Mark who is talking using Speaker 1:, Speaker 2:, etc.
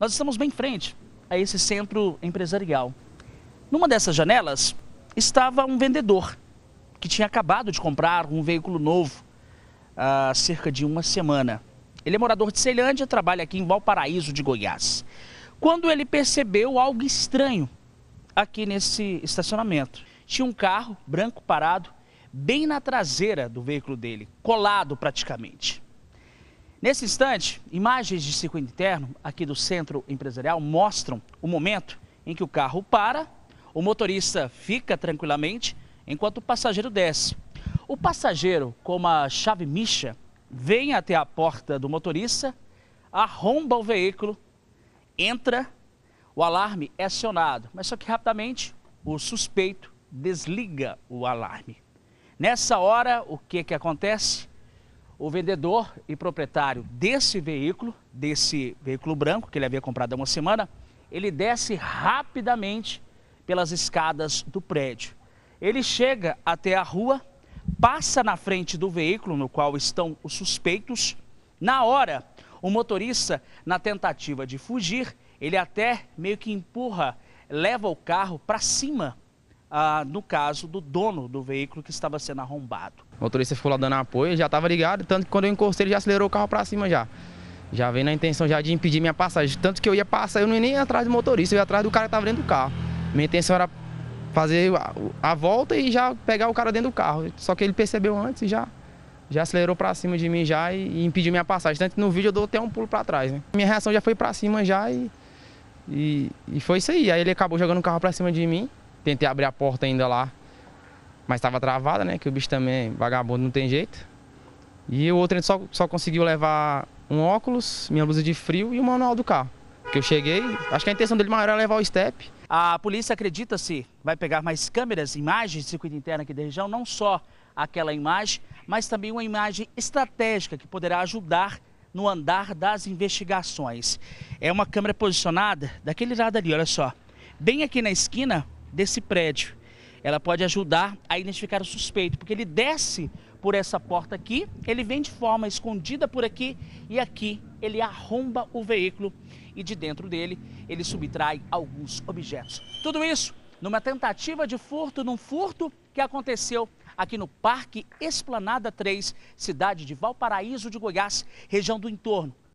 Speaker 1: Nós estamos bem frente a esse centro empresarial. Numa dessas janelas estava um vendedor que tinha acabado de comprar um veículo novo há cerca de uma semana. Ele é morador de Ceilândia, trabalha aqui em Valparaíso de Goiás. Quando ele percebeu algo estranho aqui nesse estacionamento, tinha um carro branco parado bem na traseira do veículo dele, colado praticamente. Nesse instante, imagens de circuito interno aqui do centro empresarial mostram o momento em que o carro para, o motorista fica tranquilamente, enquanto o passageiro desce. O passageiro, com uma chave micha, vem até a porta do motorista, arromba o veículo, entra, o alarme é acionado, mas só que rapidamente o suspeito desliga o alarme. Nessa hora, o que, que acontece? o vendedor e proprietário desse veículo, desse veículo branco que ele havia comprado há uma semana, ele desce rapidamente pelas escadas do prédio. Ele chega até a rua, passa na frente do veículo no qual estão os suspeitos. Na hora, o motorista, na tentativa de fugir, ele até meio que empurra, leva o carro para cima ah, no caso do dono do veículo que estava sendo arrombado.
Speaker 2: O motorista ficou lá dando apoio, já estava ligado, tanto que quando eu encostei ele já acelerou o carro para cima já. Já veio na intenção já de impedir minha passagem, tanto que eu ia passar, eu não ia nem atrás do motorista, eu ia atrás do cara que estava dentro do carro. Minha intenção era fazer a, a, volta e já pegar o cara dentro do carro, só que ele percebeu antes e já já acelerou para cima de mim já e, e, impediu minha passagem. Tanto que no vídeo eu dou até um pulo para trás, né? Minha reação já foi para cima já e, e, e foi isso aí. Aí ele acabou jogando o carro para cima de mim. Tentei abrir a porta ainda lá, mas estava travada, né? Que o bicho também, é vagabundo, não tem jeito. E o outro só, só conseguiu levar um óculos, minha blusa de frio e o manual do carro. Que eu cheguei, acho que a intenção dele maior era levar o step.
Speaker 1: A polícia acredita-se vai pegar mais câmeras, imagens de circuito interno aqui da região, não só aquela imagem, mas também uma imagem estratégica que poderá ajudar no andar das investigações. É uma câmera posicionada daquele lado ali, olha só. Bem aqui na esquina, desse prédio. Ela pode ajudar a identificar o suspeito, porque ele desce por essa porta aqui, ele vem de forma escondida por aqui e aqui ele arromba o veículo e de dentro dele ele subtrai alguns objetos. Tudo isso numa tentativa de furto, num furto que aconteceu aqui no Parque Esplanada 3, cidade de Valparaíso de Goiás, região do entorno.